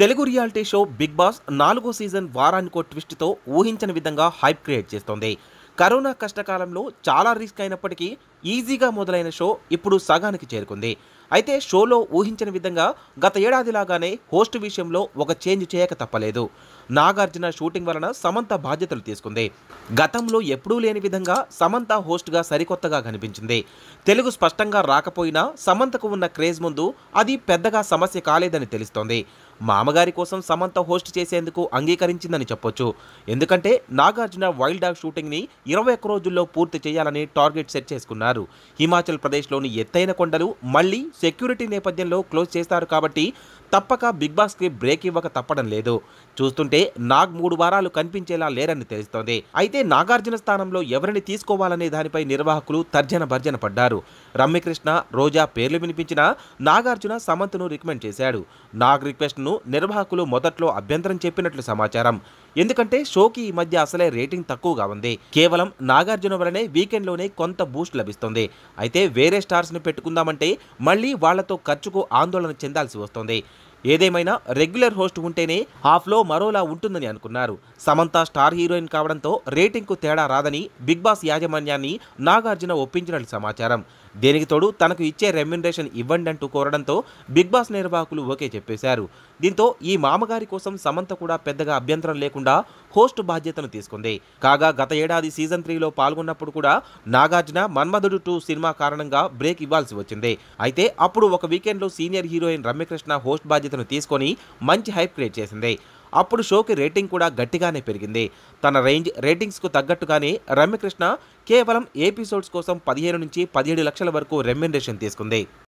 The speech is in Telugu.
Telugu reality show Bigg Boss నాలుగో సీజన్ వారానికో ట్విస్ట్తో ఊహించని విధంగా హైప్ క్రియేట్ చేస్తోంది కరోనా కష్టకాలంలో చాలా రిస్క్ అయినప్పటికీ ఈజీగా మొదలైన షో ఇప్పుడు సగానికి చేరుకుంది అయితే షోలో ఊహించిన విధంగా గత ఏడాదిలాగానే హోస్ట్ విషయంలో ఒక చేంజ్ చేయక తప్పలేదు నాగార్జున షూటింగ్ వలన సమంత బాధ్యతలు తీసుకుంది గతంలో ఎప్పుడూ లేని విధంగా సమంత హోస్ట్గా సరికొత్తగా కనిపించింది తెలుగు స్పష్టంగా రాకపోయినా సమంతకు ఉన్న క్రేజ్ ముందు అది పెద్దగా సమస్య కాలేదని తెలుస్తోంది మామగారి కోసం సమంత హోస్ట్ చేసేందుకు అంగీకరించిందని చెప్పొచ్చు ఎందుకంటే నాగార్జున వైల్డ్ డాగ్ షూటింగ్ని ఇరవై ఒక్క రోజుల్లో పూర్తి చేయాలని టార్గెట్ సెట్ చేసుకున్నారు అన్నారు హిమాచల్ ప్రదేశ్లోని ఎత్తైన కొండలు మళ్లీ సెక్యూరిటీ నేపథ్యంలో క్లోజ్ చేస్తారు కాబట్టి తప్పక బిగ్ బాస్కి బ్రేక్ ఇవ్వక తప్పడం లేదు చూస్తుంటే నాగ్ మూడు వారాలు కనిపించేలా లేరని తెలుస్తోంది అయితే నాగార్జున స్థానంలో ఎవరిని తీసుకోవాలనే దానిపై నిర్వాహకులు తర్జన భర్జన పడ్డారు రమ్యకృష్ణ రోజా పేర్లు వినిపించినా నాగార్జున సమంత్ను రికమెండ్ చేశాడు నాగ్ రిక్వెస్ట్ను నిర్వాహకులు మొదట్లో అభ్యంతరం చెప్పినట్లు సమాచారం ఎందుకంటే షోకి ఈ మధ్య అసలే రేటింగ్ తక్కువగా ఉంది కేవలం నాగార్జున వలనే వీకెండ్లోనే కొంత బూస్ట్ లభిస్తుంది అయితే వేరే ని పెట్టుకుందామంటే మళ్ళీ వాళ్లతో ఖర్చుకు ఆందోళన చెందాల్సి వస్తుంది ఏదేమైనా రెగ్యులర్ హోస్ట్ ఉంటేనే ఆ ఫ్లో మరోలా ఉంటుందని అనుకున్నారు సమంత స్టార్ హీరోయిన్ కావడంతో రేటింగ్కు తేడా రాదని బిగ్ బాస్ యాజమాన్యాన్ని నాగార్జున ఒప్పించినట్లు సమాచారం దీనికి తోడు తనకు ఇచ్చే రెమ్యునరేషన్ ఇవ్వండి అంటూ కోరడంతో బిగ్ బాస్ నిర్వాహకులు ఓకే చెప్పేశారు దీంతో ఈ మామగారి కోసం సమంత కూడా పెద్దగా అభ్యంతరం లేకుండా హోస్ట్ బాధ్యతను తీసుకుంది కాగా గత ఏడాది సీజన్ త్రీలో పాల్గొన్నప్పుడు కూడా నాగార్జున మన్మధుడు టూ సినిమా కారణంగా బ్రేక్ ఇవ్వాల్సి వచ్చింది అయితే అప్పుడు ఒక వీకెండ్లో సీనియర్ హీరోయిన్ రమ్యకృష్ణ హోస్ట్ బాధ్యతను తీసుకొని మంచి హైప్ క్రియేట్ చేసింది అప్పుడు షోకి రేటింగ్ కూడా గట్టిగానే పెరిగింది తన రేంజ్ రేటింగ్స్కు తగ్గట్టుగానే రమ్యకృష్ణ కేవలం ఎపిసోడ్స్ కోసం పదిహేను నుంచి పదిహేడు లక్షల వరకు రెమ్యునరేషన్ తీసుకుంది